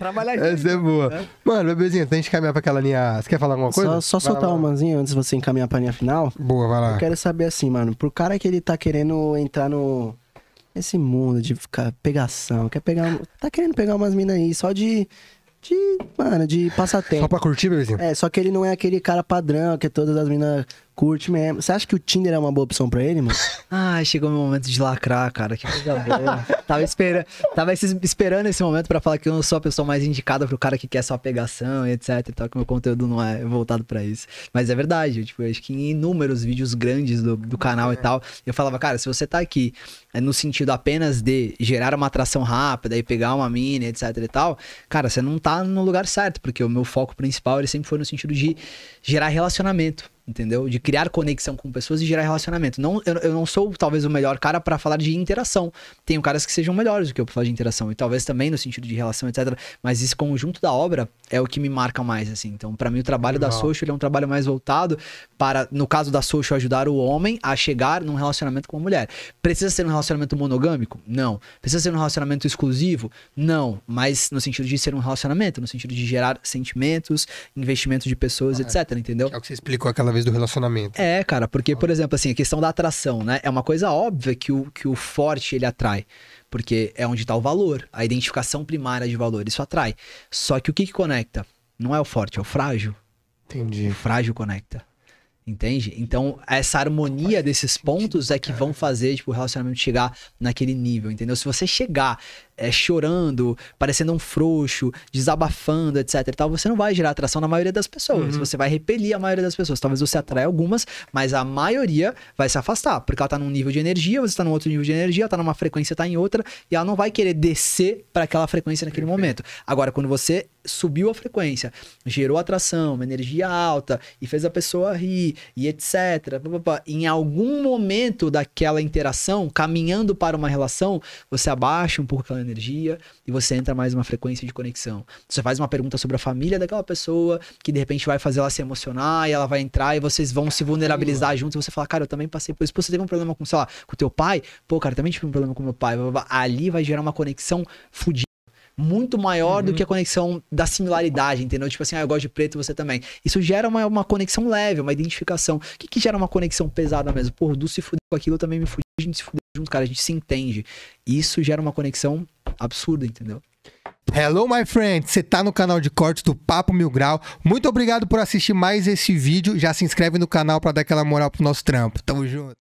trabalhar isso. Essa é boa. É. Mano, bebezinho, tem que caminhar pra aquela linha. Você quer falar alguma coisa? Só, só soltar lá. manzinha antes de você encaminhar pra linha final. Boa, vai lá. Eu quero saber assim, mano, pro cara que ele tá querendo entrar no. Esse mundo de ficar pegação, quer pegar. Tá querendo pegar umas minas aí, só de de, mano, de passatempo. Só pra curtir, bebezinho? É, só que ele não é aquele cara padrão que todas as minas curte mesmo. Você acha que o Tinder é uma boa opção pra ele, mano? ah, chegou meu momento de lacrar, cara. Que coisa boa. tava, esperando, tava esperando esse momento pra falar que eu não sou a pessoa mais indicada pro cara que quer só pegação e etc. E tal, que meu conteúdo não é voltado pra isso. Mas é verdade, eu, tipo, eu acho que em inúmeros vídeos grandes do, do canal é. e tal, eu falava, cara, se você tá aqui é, no sentido apenas de gerar uma atração rápida e pegar uma mina, etc e tal, cara, você não tá no lugar certo, porque o meu foco principal ele sempre foi no sentido de gerar relacionamento entendeu? De criar conexão com pessoas e gerar relacionamento. Não, eu, eu não sou talvez o melhor cara para falar de interação. Tenho caras que sejam melhores do que eu pra falar de interação e talvez também no sentido de relação, etc. Mas esse conjunto da obra é o que me marca mais, assim. Então, para mim, o trabalho Legal. da Social é um trabalho mais voltado para, no caso da Social, ajudar o homem a chegar num relacionamento com a mulher. Precisa ser um relacionamento monogâmico? Não. Precisa ser um relacionamento exclusivo? Não. Mas no sentido de ser um relacionamento, no sentido de gerar sentimentos, investimento de pessoas, ah, é. etc. Entendeu? É o que você explicou aquela cada vez do relacionamento. É, cara, porque, por exemplo, assim, a questão da atração, né? É uma coisa óbvia que o, que o forte ele atrai. Porque é onde está o valor, a identificação primária de valor, isso atrai. Só que o que, que conecta? Não é o forte, é o frágil. Entendi. O frágil conecta. Entende? Então, essa harmonia desses sentido, pontos é que cara. vão fazer tipo, o relacionamento chegar naquele nível, entendeu? Se você chegar é, chorando, parecendo um frouxo, desabafando, etc e tal, você não vai gerar atração na maioria das pessoas. Uhum. Você vai repelir a maioria das pessoas. Talvez você atraia algumas, mas a maioria vai se afastar, porque ela tá num nível de energia, você tá num outro nível de energia, ela tá numa frequência, tá em outra, e ela não vai querer descer para aquela frequência naquele Perfeito. momento. Agora, quando você subiu a frequência, gerou atração, uma energia alta e fez a pessoa rir e etc. Em algum momento daquela interação, caminhando para uma relação, você abaixa um pouco aquela energia energia e você entra mais uma frequência de conexão. Você faz uma pergunta sobre a família daquela pessoa, que de repente vai fazer ela se emocionar e ela vai entrar e vocês vão se vulnerabilizar juntos e você fala, cara, eu também passei por isso. Pô, você teve um problema com, sei lá, com teu pai? Pô, cara, também tive um problema com meu pai. Ali vai gerar uma conexão fodida muito maior uhum. do que a uhum. conexão da similaridade, entendeu? Tipo assim, ah, eu gosto de preto, você também. Isso gera uma, uma conexão leve, uma identificação. O que, que gera uma conexão pesada mesmo? Pô, do se fuder com aquilo, eu também me fudi, a gente se fuder junto, cara, a gente se entende. Isso gera uma conexão absurdo, entendeu? Hello, my friend! Você tá no canal de cortes do Papo Mil Grau. Muito obrigado por assistir mais esse vídeo. Já se inscreve no canal para dar aquela moral pro nosso trampo. Tamo junto!